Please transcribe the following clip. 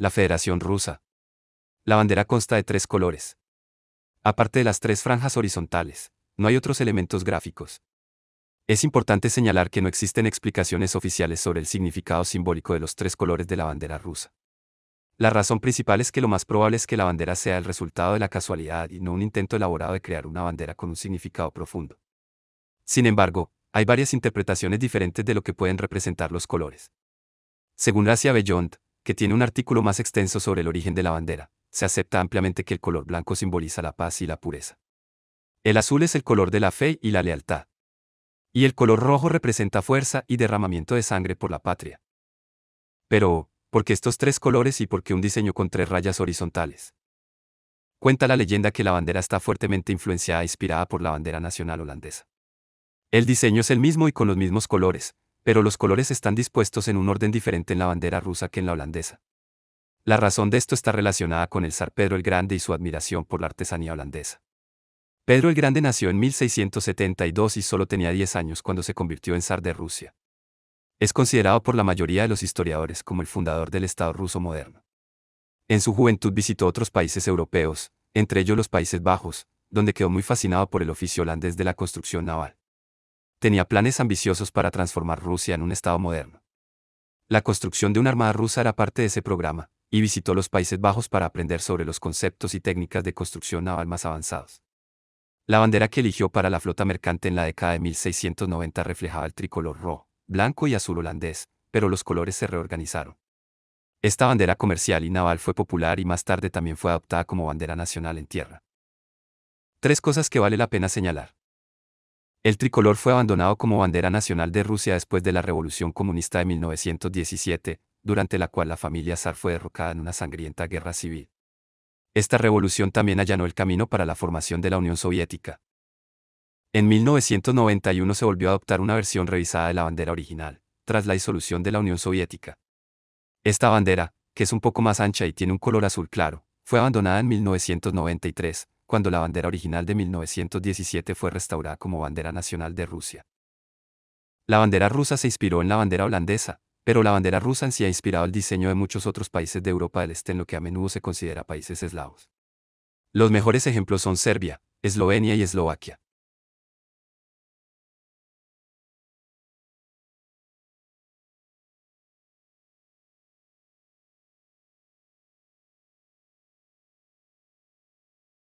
la Federación Rusa. La bandera consta de tres colores. Aparte de las tres franjas horizontales, no hay otros elementos gráficos. Es importante señalar que no existen explicaciones oficiales sobre el significado simbólico de los tres colores de la bandera rusa. La razón principal es que lo más probable es que la bandera sea el resultado de la casualidad y no un intento elaborado de crear una bandera con un significado profundo. Sin embargo, hay varias interpretaciones diferentes de lo que pueden representar los colores. Según Asia Beyond, que tiene un artículo más extenso sobre el origen de la bandera, se acepta ampliamente que el color blanco simboliza la paz y la pureza. El azul es el color de la fe y la lealtad. Y el color rojo representa fuerza y derramamiento de sangre por la patria. Pero, ¿por qué estos tres colores y por qué un diseño con tres rayas horizontales? Cuenta la leyenda que la bandera está fuertemente influenciada e inspirada por la bandera nacional holandesa. El diseño es el mismo y con los mismos colores, pero los colores están dispuestos en un orden diferente en la bandera rusa que en la holandesa. La razón de esto está relacionada con el zar Pedro el Grande y su admiración por la artesanía holandesa. Pedro el Grande nació en 1672 y solo tenía 10 años cuando se convirtió en zar de Rusia. Es considerado por la mayoría de los historiadores como el fundador del Estado ruso moderno. En su juventud visitó otros países europeos, entre ellos los Países Bajos, donde quedó muy fascinado por el oficio holandés de la construcción naval tenía planes ambiciosos para transformar Rusia en un Estado moderno. La construcción de una armada rusa era parte de ese programa, y visitó los Países Bajos para aprender sobre los conceptos y técnicas de construcción naval más avanzados. La bandera que eligió para la flota mercante en la década de 1690 reflejaba el tricolor rojo, blanco y azul holandés, pero los colores se reorganizaron. Esta bandera comercial y naval fue popular y más tarde también fue adoptada como bandera nacional en tierra. Tres cosas que vale la pena señalar. El tricolor fue abandonado como bandera nacional de Rusia después de la Revolución Comunista de 1917, durante la cual la familia zar fue derrocada en una sangrienta guerra civil. Esta revolución también allanó el camino para la formación de la Unión Soviética. En 1991 se volvió a adoptar una versión revisada de la bandera original, tras la disolución de la Unión Soviética. Esta bandera, que es un poco más ancha y tiene un color azul claro, fue abandonada en 1993, cuando la bandera original de 1917 fue restaurada como bandera nacional de Rusia. La bandera rusa se inspiró en la bandera holandesa, pero la bandera rusa en sí ha inspirado el diseño de muchos otros países de Europa del Este en lo que a menudo se considera países eslavos. Los mejores ejemplos son Serbia, Eslovenia y Eslovaquia.